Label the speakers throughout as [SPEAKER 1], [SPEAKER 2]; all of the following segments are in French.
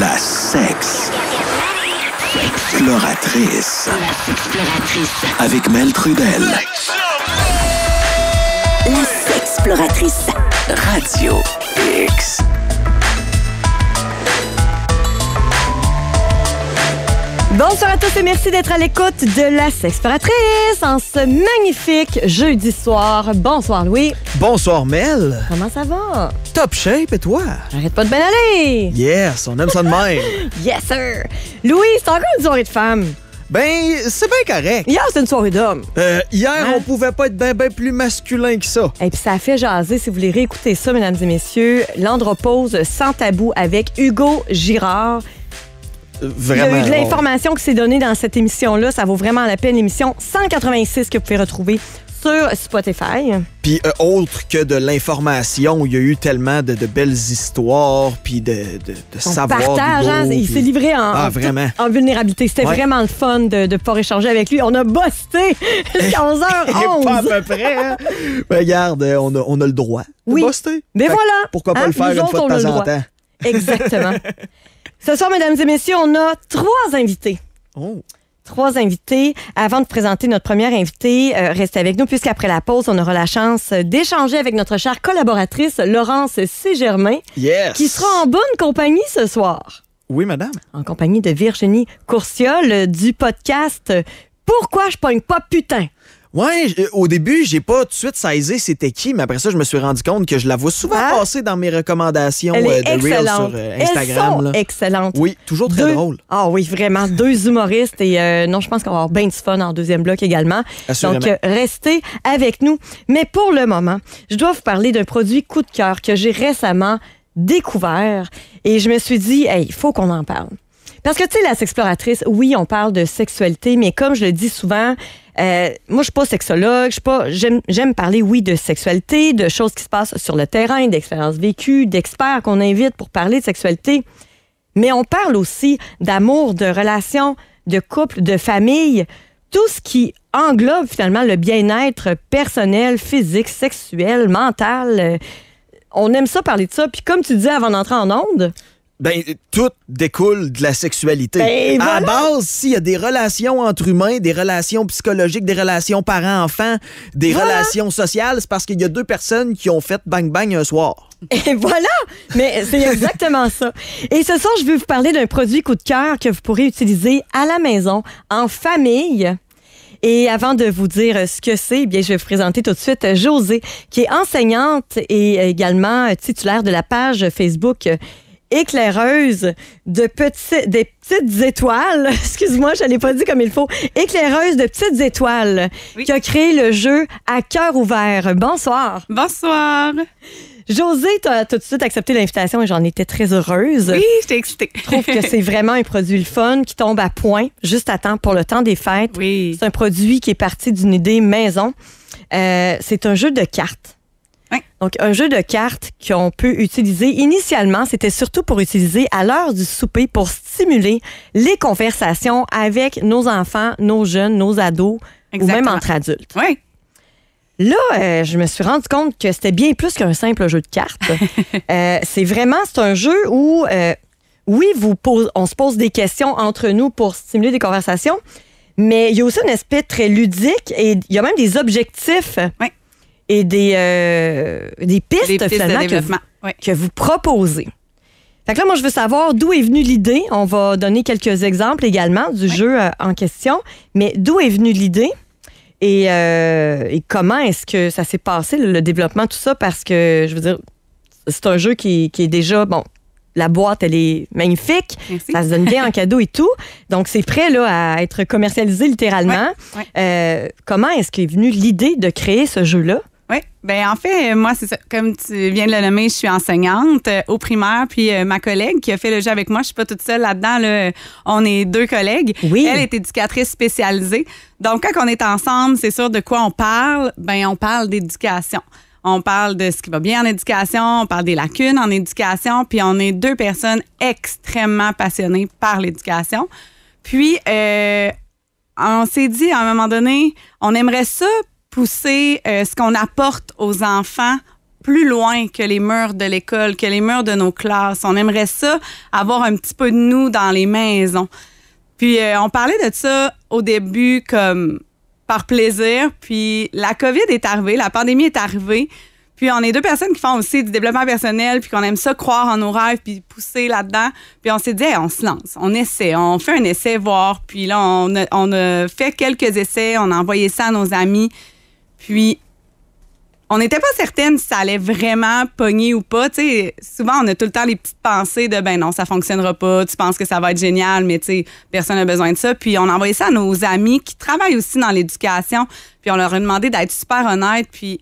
[SPEAKER 1] La sex Exploratrice. Avec Mel Trudel. La sexploratrice. Radio X. Bonsoir à tous et merci d'être à l'écoute de La Sexperatrice en ce magnifique jeudi soir. Bonsoir Louis. Bonsoir Mel. Comment ça va? Top shape et toi? Arrête pas de bien aller. Yes, on aime ça de même. yes sir. Louis, c'est encore une soirée de femme. Ben, c'est bien correct. Hier, c'est une soirée d'homme. Euh, hier, hein? on pouvait pas être bien ben plus masculin que ça. Et puis ça a fait jaser, si vous voulez réécouter ça, mesdames et messieurs, l'andropause sans tabou avec Hugo Girard. Euh, il y a eu de l'information qui s'est donnée dans cette émission-là. Ça vaut vraiment la peine. Émission 186 que vous pouvez retrouver sur Spotify. Puis euh, autre que de l'information, il y a eu tellement de, belles histoires, puis de, de, de savoir. Partage, hein, il s'est livré en, ah, vraiment. en vulnérabilité. C'était vraiment le fun de, de pouvoir échanger avec lui. On a bossé jusqu'à 11h11. pas à peu près. Hein. Ben, regarde, euh, on a, on a le droit de Mais voilà. Pourquoi pas hein, le faire une fois de temps en temps? Exactement. Ce soir, mesdames et messieurs, on a trois invités. Oh trois invités. Avant de présenter notre première invitée, euh, restez avec nous puisqu'après la pause, on aura la chance d'échanger avec notre chère collaboratrice Laurence C. Yes. qui sera en bonne compagnie ce soir. Oui, madame. En compagnie de Virginie Courciol euh, du podcast Pourquoi je pogne pas putain? Ouais, euh, au début, j'ai pas tout de suite saisi c'était qui, mais après ça, je me suis rendu compte que je la vois souvent ah. passer dans mes recommandations euh, de Reels sur euh, Instagram. Excellente. Oui, toujours très drôle. Ah oui, vraiment, deux humoristes. Et non, je pense qu'on va avoir bien du fun en deuxième bloc également. Assurément. Donc, restez avec nous. Mais pour le moment, je dois vous parler d'un produit coup de cœur que j'ai récemment découvert. Et je me suis dit, hey, il faut qu'on en parle. Parce que, tu sais, la sexploratrice, oui, on parle de sexualité, mais comme je le dis souvent, euh, moi, je suis pas sexologue. Je pas. J'aime parler, oui, de sexualité, de choses qui se passent sur le terrain, d'expériences vécues, d'experts qu'on invite pour parler de sexualité. Mais on parle aussi d'amour, de relations, de couple, de famille, tout ce qui englobe finalement le bien-être personnel, physique, sexuel, mental. Euh, on aime ça parler de ça. Puis comme tu disais avant d'entrer en onde, ben, tout découle de la sexualité. Ben, à base, s'il y a des relations entre humains, des relations psychologiques, des relations parents-enfants, des relations sociales, c'est parce qu'il y a deux personnes qui ont fait bang-bang un soir. Et voilà! Mais c'est exactement ça. Et ce soir, je vais vous parler d'un produit coup de cœur que vous pourrez utiliser à la maison, en famille. Et avant de vous dire ce que c'est, eh bien, je vais vous présenter tout de suite José, qui est enseignante et également titulaire de la page Facebook éclaireuse de petites des petites étoiles. Excuse-moi, je l'ai pas dit comme il faut. Éclaireuse de petites étoiles qui a créé le jeu à cœur ouvert. Bonsoir. Bonsoir. José, tu as tout de suite accepté l'invitation et j'en étais très heureuse. Oui, j'étais excitée. je trouve que c'est vraiment un produit le fun qui tombe à point juste à temps pour le temps des fêtes. C'est un produit qui est parti d'une idée maison. Euh, c'est un jeu de cartes donc, un jeu de cartes qu'on peut utiliser initialement, c'était surtout pour utiliser à l'heure du souper pour stimuler les conversations avec nos enfants, nos jeunes, nos ados ou même entre adultes. Là, euh, je me suis rendu compte que c'était bien plus qu'un simple jeu de cartes. Euh, c'est vraiment, c'est un jeu où, euh, oui, on se pose des questions entre nous pour stimuler des conversations, mais il y a aussi un aspect très ludique et il y a même des objectifs. Oui et des, euh, des pistes, finalement, que, vous, proposez. Fait là, moi, je veux savoir d'où est venue l'idée. On va donner quelques exemples également du jeu euh, en question. Mais d'où est venue l'idée et, euh, comment est-ce que ça s'est passé, le, développement, tout ça? Parce que, je veux dire, c'est un jeu qui, est déjà, bon, la boîte, elle est magnifique. Ça se donne bien en cadeau et tout. Donc, c'est prêt là, à être commercialisé
[SPEAKER 2] littéralement. comment est-ce qu'est venue l'idée de créer ce jeu-là? Oui, ben en fait, euh, moi, c'est ça. Comme tu viens de le nommer, je suis enseignante euh, au primaire, puis euh, ma collègue qui a fait le jeu avec moi, je suis pas toute seule là-dedans. On est deux collègues. Oui. Elle est éducatrice spécialisée. Donc, quand on est ensemble, c'est sûr de quoi on parle. Ben, on parle d'éducation. On parle de ce qui va bien en éducation, on parle des lacunes en éducation, puis on est deux personnes extrêmement passionnées par l'éducation. Puis, on s'est dit à un moment donné, on aimerait ça pousser euh, ce qu'on apporte aux enfants plus loin que les murs de l'école, que les murs de nos classes. On aimerait ça, avoir un petit peu de nous dans les maisons. Puis euh, on parlait de ça au début comme par plaisir, puis la COVID est arrivée, la pandémie est arrivée. Puis on est deux personnes qui font aussi du développement personnel, puis qu'on aime ça croire en nos rêves, puis pousser là-dedans. Puis on s'est dit, on se lance, on essaie, on fait un essai, voir. Puis là, on on a fait quelques essais, on a envoyé ça à nos amis. Puis, on n'était pas certaine si ça allait vraiment pogner ou pas. souvent, on a tout le temps les petites pensées de ben non, ça fonctionnera pas, tu penses que ça va être génial, mais personne n'a besoin de ça. Puis on a envoyé ça à nos amis qui travaillent aussi dans l'éducation, puis on leur a demandé d'être super honnêtes. Puis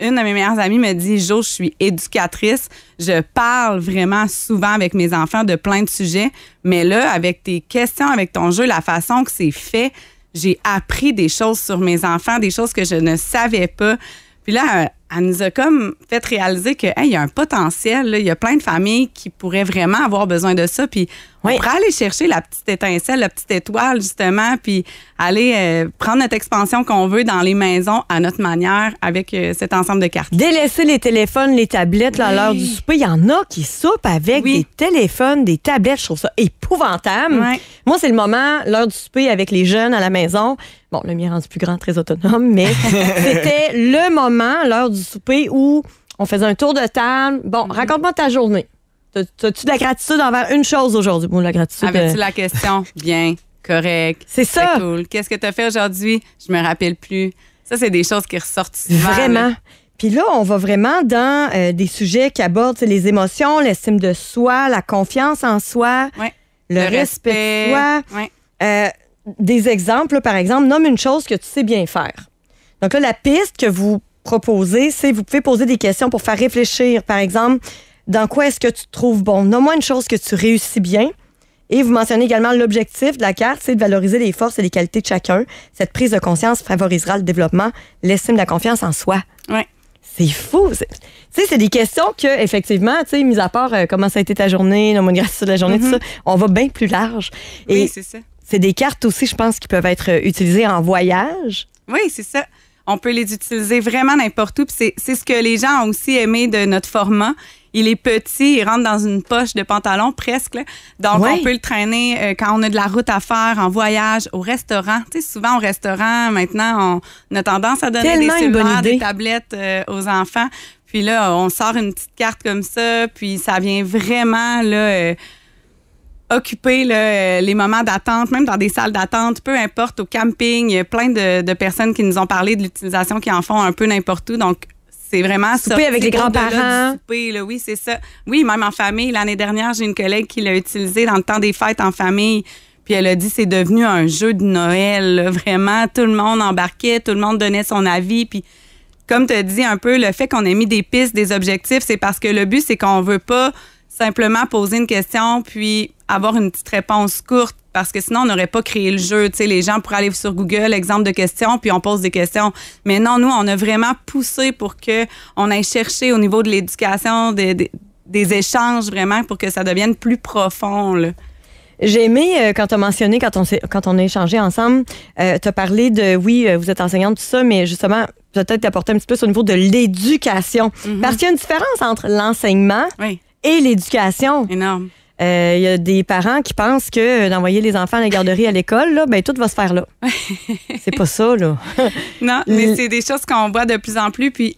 [SPEAKER 2] une de mes meilleures amies me dit Jo, je suis éducatrice, je parle vraiment souvent avec mes enfants de plein de sujets, mais là, avec tes questions, avec ton jeu, la façon que c'est fait, j'ai appris des choses sur mes enfants, des choses que je ne savais pas. Puis là, elle nous a comme fait réaliser que il y a un potentiel, il y a plein de familles qui pourraient vraiment avoir besoin de ça puis on pourrait aller chercher la petite étincelle, la petite étoile justement puis aller euh, prendre notre expansion qu'on veut dans les maisons à notre manière avec euh, cet ensemble de cartes. Délaisser les téléphones, les tablettes à l'heure du souper, il y en a qui soupent avec des téléphones,
[SPEAKER 1] des tablettes, je trouve ça épouvantable. Moi, c'est le moment l'heure du souper avec les jeunes à la maison. Bon, le mien rendu plus grand, très autonome, mais c'était le moment l'heure du du souper où on faisait un tour de table. Bon, mm-hmm. raconte-moi ta journée. As-tu de la gratitude envers une chose aujourd'hui? Bon, la gratitude. Avais-tu ah, ben, euh,
[SPEAKER 2] la question? Bien, correct. C'est ça. Cool. Qu'est-ce que tu as fait aujourd'hui? Je me rappelle plus. Ça, c'est des choses qui ressortent Vraiment. Puis
[SPEAKER 1] là, on va vraiment dans euh, des sujets qui abordent les émotions, l'estime de soi, la confiance en soi,
[SPEAKER 2] le, respect, de soi.
[SPEAKER 1] Euh, des exemples, par exemple, nomme une chose que tu sais bien faire. Donc là, la piste que vous proposer, c'est vous pouvez poser des questions pour faire réfléchir. Par exemple, dans quoi est-ce que tu te trouves bon? Nomme-moi une chose que tu réussis bien. Et vous mentionnez également l'objectif de la carte, c'est de valoriser les forces et les qualités de chacun. Cette prise de conscience favorisera le développement, l'estime de la confiance en soi. C'est fou. Tu sais, c'est des questions que, effectivement, tu sais, mis à part euh, comment ça a été ta journée, la de la journée, tout mm-hmm. ça, on va bien plus large. oui, c'est ça. C'est des cartes aussi, je pense, qui peuvent être euh, utilisées en voyage.
[SPEAKER 2] Oui, c'est ça. On peut les utiliser vraiment n'importe où. C'est ce que les gens ont aussi aimé de notre format. Il est petit, il rentre dans une poche de pantalon presque. Donc, on peut le traîner euh, quand on a de la route à faire, en voyage, au restaurant. Tu sais, souvent au restaurant, maintenant, on, a tendance à donner des tablettes euh, aux enfants. Puis là, on sort une petite carte comme ça, puis ça vient vraiment là, euh, occuper les moments d'attente, même dans des salles d'attente, peu importe, au camping. Il y a plein de, personnes qui nous ont parlé de l'utilisation qui en font un peu n'importe où. Donc, c'est vraiment souper avec les grands-parents. oui, c'est ça. Oui, même en famille. L'année dernière, j'ai une collègue qui l'a utilisé dans le temps des fêtes en famille. Puis elle a dit c'est devenu un jeu de Noël. vraiment, tout le monde embarquait, tout le monde donnait son avis. Puis comme tu as dit un peu, le fait qu'on ait mis des pistes, des objectifs, c'est parce que le but, c'est qu'on veut pas simplement poser une question puis avoir une petite réponse courte parce que sinon, on n'aurait pas créé le jeu. Tu sais, les gens pourraient aller sur Google, exemple de questions, puis on pose des questions. Mais non, nous, on a vraiment poussé pour que on aille chercher au niveau de l'éducation, des, des, échanges vraiment, pour que ça devienne plus profond. Là.
[SPEAKER 1] J'ai aimé euh, quand tu as mentionné, quand on, quand on a échangé ensemble, euh, tu as parlé de, oui, euh, vous êtes enseignante, tout ça, mais justement, peut-être t'apporter un petit peu au niveau de l'éducation. Mm-hmm. Parce qu'il y a une différence entre l'enseignement oui et l'éducation. Énorme. Il euh, y a des parents qui pensent que euh, d'envoyer les enfants à la garderie à l'école, là, ben, tout va se faire là. c'est pas ça, là.
[SPEAKER 2] non, mais c'est des choses qu'on voit de plus en plus. Puis,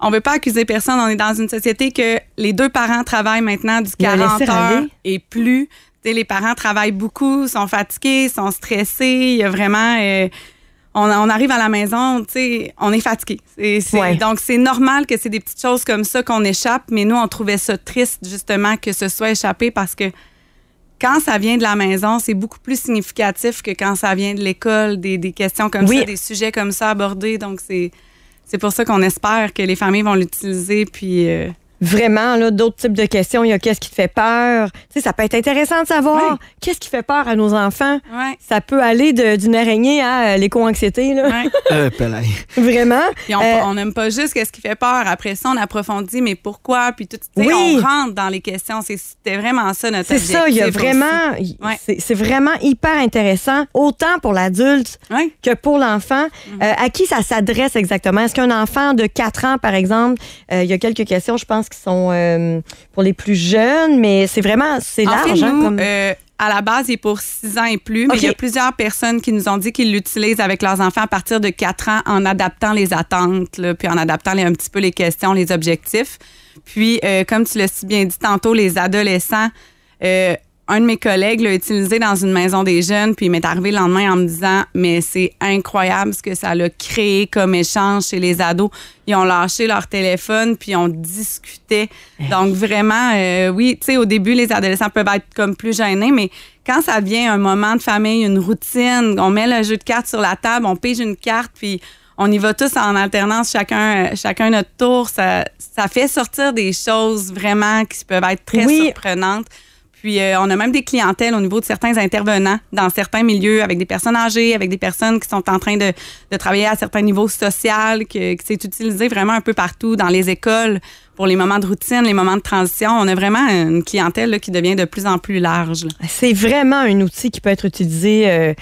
[SPEAKER 2] on veut pas accuser personne. On est dans une société que les deux parents travaillent maintenant du 40 heures et plus. les parents travaillent beaucoup, sont fatigués, sont stressés. Il y a vraiment. Euh, on, arrive à la maison, on est fatigué. Donc, c'est normal que c'est des petites choses comme ça qu'on échappe, mais nous, on trouvait ça triste, justement, que ce soit échappé parce que quand ça vient de la maison, c'est beaucoup plus significatif que quand ça vient de l'école, des, questions comme ça, des sujets comme ça abordés. Donc, c'est pour ça qu'on espère que les familles vont l'utiliser, puis. Euh,
[SPEAKER 1] vraiment là, d'autres types de questions. Il y a qu'est-ce qui te fait peur. Tu sais, ça peut être intéressant de savoir qu'est-ce qui fait peur à nos enfants. Ça peut aller de, d'une araignée à euh, l'éco-anxiété. Là. Euh, vraiment. on euh,
[SPEAKER 2] n'aime pas juste qu'est-ce qui fait peur. Après ça, on approfondit, mais pourquoi? Puis tout, on rentre dans les questions. C'est, c'était vraiment ça notre C'est ça, il y a vraiment...
[SPEAKER 1] C'est, c'est vraiment hyper intéressant, autant pour l'adulte que pour l'enfant. Mm-hmm. à qui ça s'adresse exactement? Est-ce qu'un enfant de 4 ans, par exemple, il y a quelques questions, je pense, qui sont euh, pour les plus jeunes, mais c'est vraiment, c'est large. Hein,
[SPEAKER 2] euh, à la base, il est pour 6 ans et plus, mais il y a plusieurs personnes qui nous ont dit qu'ils l'utilisent avec leurs enfants à partir de 4 ans en adaptant les attentes, puis en adaptant un petit peu les questions, les objectifs. Puis, euh, comme tu l'as si bien dit tantôt, les adolescents un de mes collègues l'a utilisé dans une maison des jeunes, puis il m'est arrivé le lendemain en me disant Mais c'est incroyable ce que ça a créé comme échange chez les ados. Ils ont lâché leur téléphone, puis on discutait. Eh. Donc, vraiment, euh, oui, tu sais, au début, les adolescents peuvent être comme plus gênés, mais quand ça vient un moment de famille, une routine, on met le jeu de cartes sur la table, on pige une carte, puis on y va tous en alternance, chacun, chacun notre tour. Ça, ça fait sortir des choses vraiment qui peuvent être très surprenantes. Puis euh, on a même des clientèles au niveau de certains intervenants dans certains milieux avec des personnes âgées, avec des personnes qui sont en train de, travailler à certains niveaux sociaux, que, que c'est utilisé vraiment un peu partout dans les écoles pour les moments de routine, les moments de transition. On a vraiment une clientèle qui devient de plus en plus large.
[SPEAKER 1] C'est vraiment un outil qui peut être utilisé. Euh,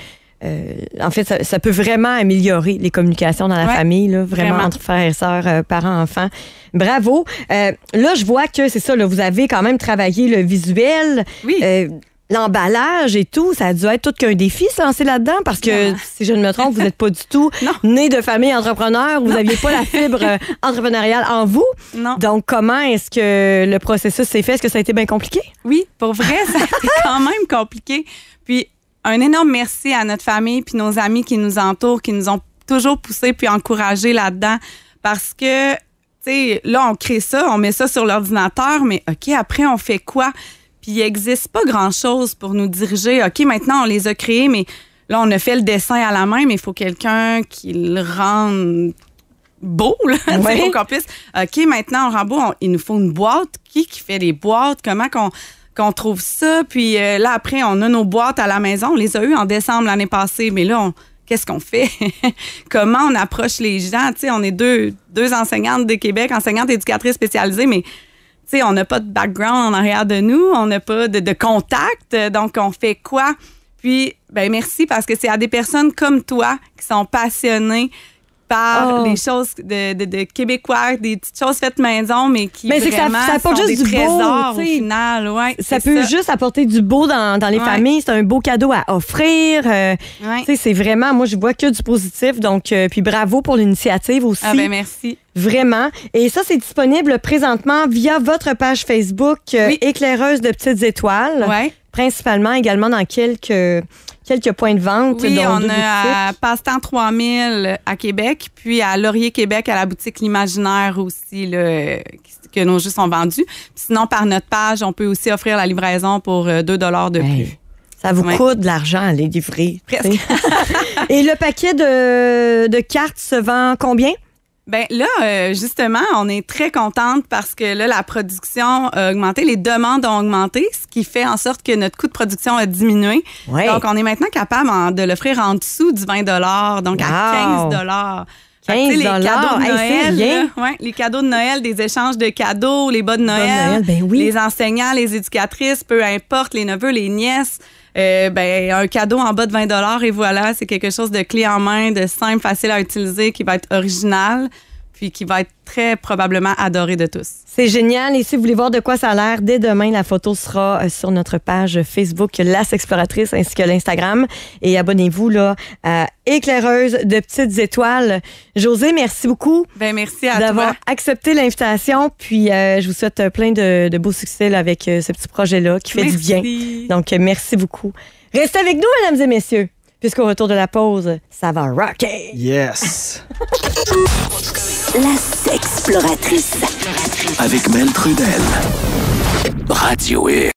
[SPEAKER 1] euh, en fait, ça, peut vraiment améliorer les communications dans la famille, là, vraiment, entre frères et sœurs, euh, parents, enfants. Bravo. Euh, là, je vois que c'est ça, vous avez quand même travaillé le visuel. L'emballage et tout, ça a dû être tout qu'un défi se lancer là-dedans parce que, si je ne me trompe, vous n'êtes pas du tout né de famille entrepreneur, vous n'aviez pas la fibre entrepreneuriale en vous. Donc, comment est-ce que le processus s'est fait? Est-ce que ça a été bien compliqué?
[SPEAKER 2] Oui, pour vrai, ça quand même compliqué. Puis, un énorme merci à notre famille puis nos amis qui nous entourent, qui nous ont toujours poussés puis encouragés là-dedans parce que tu sais, là, on crée ça, on met ça sur l'ordinateur, mais OK, après, on fait quoi? Puis il n'existe pas grand-chose pour nous diriger. OK, maintenant, on les a créés, mais là, on a fait le dessin à la main, mais il faut quelqu'un qui le rende beau, là, oui. OK, maintenant, on rend beau, il nous faut une boîte. Qui qui fait les boîtes? Comment qu'on... On trouve ça. Puis euh, là, après, on a nos boîtes à la maison. On les a eues en décembre l'année passée, mais là, qu'est-ce qu'on fait? Comment on approche les gens? on est deux, deux enseignantes de Québec, enseignantes éducatrices spécialisées, mais on n'a pas de background en arrière de nous, on n'a pas de, de, contact, donc on fait quoi? Puis, ben merci parce que c'est à des personnes comme toi qui sont passionnées, par les oh. choses de, québécois, des petites choses faites maison, mais qui mais ben, vraiment ça, juste du au final. ça peut juste
[SPEAKER 1] apporter du beau dans, les familles. C'est un beau cadeau à offrir. Euh, c'est vraiment, moi, je vois que du positif. Donc, euh, puis bravo pour l'initiative aussi. Ah ben merci. Vraiment. Et ça, c'est disponible présentement via votre page Facebook euh, Éclaireuse de petites étoiles. Ouais. Principalement également dans quelques quelques points de vente. Oui, on a
[SPEAKER 2] Passe-temps 3000 à Québec, puis à Laurier Québec, à la boutique L'Imaginaire aussi, que nos jeux sont vendus. sinon, par notre page, on peut aussi offrir la livraison pour 2 euh, de plus. Ça vous coûte de l'argent à les livrer. Presque. Et
[SPEAKER 1] le paquet de cartes se vend combien?
[SPEAKER 2] Ben là, euh, justement, on est très contente parce que là, la production a augmenté, les demandes ont augmenté, ce qui fait en sorte que notre coût de production a diminué. Donc, on est maintenant capable de l'offrir en dessous du 20 donc à 15 les cadeaux de Noël, des échanges de cadeaux, les bas de Noël, les enseignants, les éducatrices, peu importe, les neveux, les nièces. Euh, ben, un cadeau en bas de 20 et voilà, c'est quelque chose de clé en main, de simple, facile à utiliser, qui va être original puis qui va être très probablement adoré de tous.
[SPEAKER 1] C'est génial. Et si vous voulez voir de quoi ça a l'air, dès demain, la photo sera euh, sur notre page Facebook Las Exploratrice, ainsi que l'Instagram. Et abonnez-vous là à euh, Éclaireuse de petites étoiles. José, merci beaucoup. Ben merci à d'avoir accepté l'invitation. Puis euh, je vous souhaite plein de, beaux succès avec ce petit projet-là qui fait du bien. Donc merci beaucoup. Restez avec nous, mesdames et messieurs puisqu'au retour de la pause, ça va rocker. Yes. La sexploratrice. Avec Mel Trudel. Radio